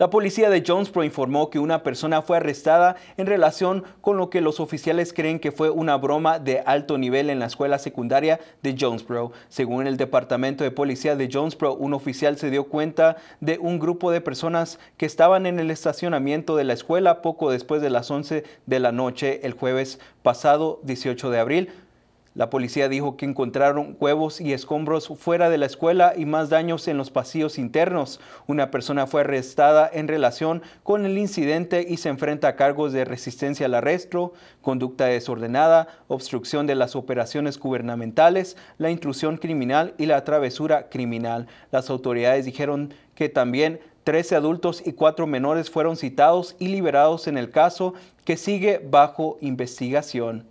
La policía de Jonesboro informó que una persona fue arrestada en relación con lo que los oficiales creen que fue una broma de alto nivel en la escuela secundaria de Jonesboro. Según el Departamento de Policía de Jonesboro, un oficial se dio cuenta de un grupo de personas que estaban en el estacionamiento de la escuela poco después de las 11 de la noche el jueves pasado 18 de abril la policía dijo que encontraron huevos y escombros fuera de la escuela y más daños en los pasillos internos. Una persona fue arrestada en relación con el incidente y se enfrenta a cargos de resistencia al arresto, conducta desordenada, obstrucción de las operaciones gubernamentales, la intrusión criminal y la travesura criminal. Las autoridades dijeron que también 13 adultos y 4 menores fueron citados y liberados en el caso que sigue bajo investigación.